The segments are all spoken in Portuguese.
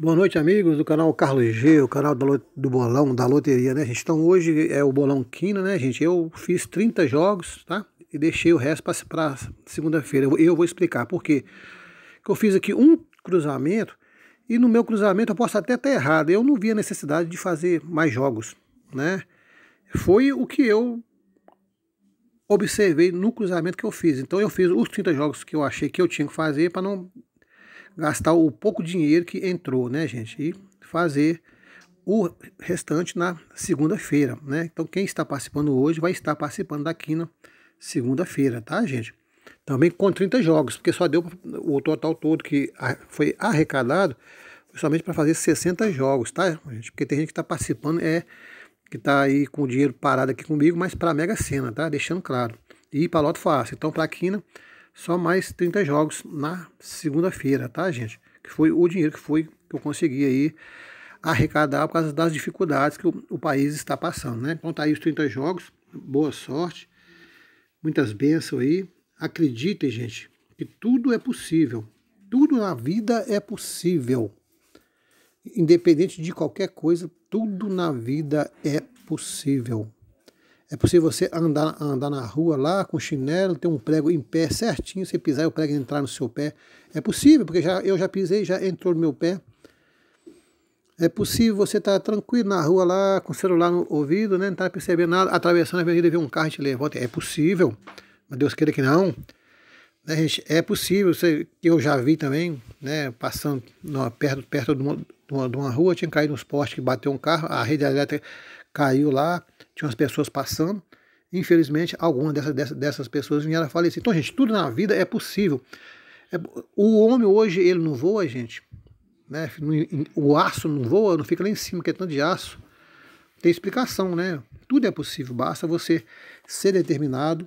Boa noite, amigos do canal Carlos G, o canal do bolão, da loteria, né, gente? Então, hoje é o bolão Quina, né, gente? Eu fiz 30 jogos, tá? E deixei o resto para segunda-feira. Eu, eu, vou explicar por quê. eu fiz aqui um cruzamento e no meu cruzamento eu posso até estar errado. Eu não vi a necessidade de fazer mais jogos, né? Foi o que eu observei no cruzamento que eu fiz. Então, eu fiz os 30 jogos que eu achei que eu tinha que fazer para não gastar o pouco dinheiro que entrou, né, gente? E fazer o restante na segunda-feira, né? Então, quem está participando hoje vai estar participando da quina segunda-feira, tá, gente? Também com 30 jogos, porque só deu o total todo que foi arrecadado somente para fazer 60 jogos, tá, gente? Porque tem gente que está participando, é que está aí com o dinheiro parado aqui comigo, mas para Mega Sena, tá? Deixando claro. E para Loto Fácil. Então, para a quina só mais 30 jogos na segunda-feira, tá, gente? Que foi o dinheiro que foi que eu consegui aí arrecadar por causa das dificuldades que o, o país está passando, né? Então tá aí os 30 jogos, boa sorte, muitas bênçãos aí. Acreditem, gente, que tudo é possível. Tudo na vida é possível. Independente de qualquer coisa, tudo na vida é possível. É possível você andar, andar na rua lá com chinelo, ter um prego em pé certinho, você pisar e o prego entrar no seu pé. É possível, porque já, eu já pisei, já entrou no meu pé. É possível você estar tá tranquilo na rua lá, com o celular no ouvido, né? não estar tá percebendo nada, atravessando a avenida e ver um carro e te levanta. É possível, mas Deus queira que não. Né, gente? É possível, você, eu já vi também, né? passando numa, perto, perto de, uma, de uma rua, tinha caído uns postes que bateu um carro, a rede elétrica caiu lá, tinha umas pessoas passando. Infelizmente, algumas dessas, dessas, pessoas vieram a falecer. Então, gente, tudo na vida é possível. É o homem hoje, ele não voa, gente. Né? O aço não voa, não fica lá em cima, que é tanto de aço. Tem explicação, né? Tudo é possível, basta você ser determinado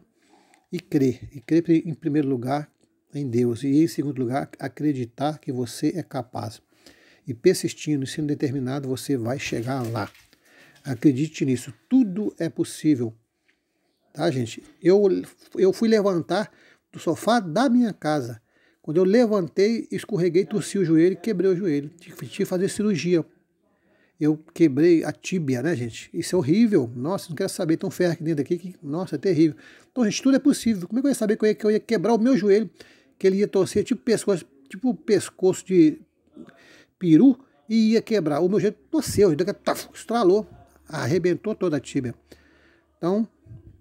e crer. E crer, em primeiro lugar, em Deus. E, em segundo lugar, acreditar que você é capaz. E persistindo, sendo determinado, você vai chegar lá. Acredite nisso, tudo é possível. Tá, gente? Eu, eu fui levantar do sofá da minha casa. Quando eu levantei, escorreguei, torci o joelho e quebrei o joelho. Tive que fazer cirurgia. Eu quebrei a tíbia, né, gente? Isso é horrível. Nossa, não quero saber. Tão ferro aqui dentro aqui. Que, nossa, é terrível. Então, gente, tudo é possível. Como é que eu ia saber que eu ia, que eu ia quebrar o meu joelho? Que ele ia torcer tipo pescoço, tipo pescoço de peru e ia quebrar. O meu joelho torceu, estralou arrebentou toda a tíbia. Então,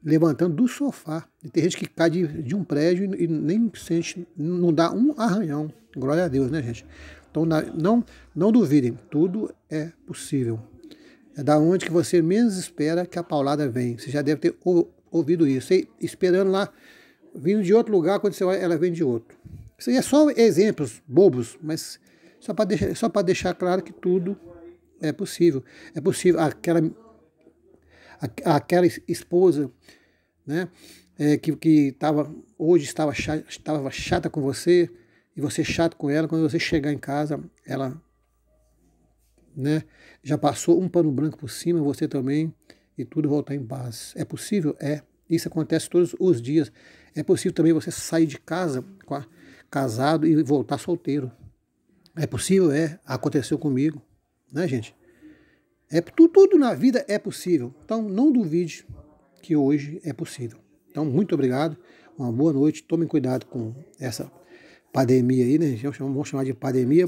levantando do sofá. E tem gente que cai de, de um prédio e, e nem sente, não dá um arranhão. Glória a Deus, né, gente? Então, não, não duvidem, tudo é possível. É da onde que você menos espera que a paulada vem. Você já deve ter ou, ouvido isso. esperando lá, vindo de outro lugar, quando você olha, ela vem de outro. Isso aí é só exemplos bobos, mas só para deixar, deixar claro que tudo é possível. É possível aquela, aquela esposa né, é, que, que tava, hoje estava chata, estava chata com você e você é chato com ela, quando você chegar em casa, ela né, já passou um pano branco por cima, você também, e tudo voltar em paz. É possível? É. Isso acontece todos os dias. É possível também você sair de casa casado e voltar solteiro. É possível? É. Aconteceu comigo né, gente? É, tudo na vida é possível. Então, não duvide que hoje é possível. Então, muito obrigado. Uma boa noite. Tomem cuidado com essa pandemia aí, né? Vamos chamar de pandemia.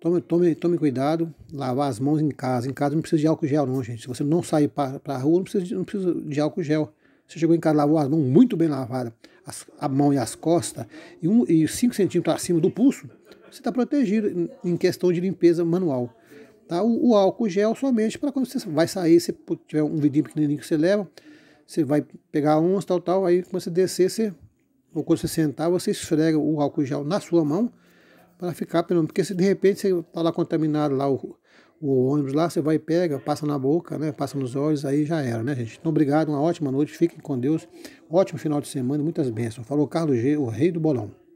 Tome, tome, tome cuidado, lavar as mãos em casa. Em casa não precisa de álcool gel, não, gente. Se você não sair para a rua, não precisa, de, não precisa de álcool gel. Você chegou em casa, lavou as mãos muito bem lavada, as, a mão e as costas, e 5 um, e cinco centímetros acima do pulso, você está protegido em questão de limpeza manual. Tá? O, o álcool gel somente para quando você vai sair, se tiver um vidinho pequenininho que você leva, você vai pegar uns, tal, tal, aí quando você descer, você, ou quando você sentar, você esfrega o álcool gel na sua mão para ficar pelo porque se de repente você está lá contaminado lá o, o, ônibus lá, você vai e pega, passa na boca, né, passa nos olhos, aí já era, né, gente? Então, obrigado, uma ótima noite, fiquem com Deus, ótimo final de semana, muitas bênçãos. Falou Carlos G, o rei do bolão.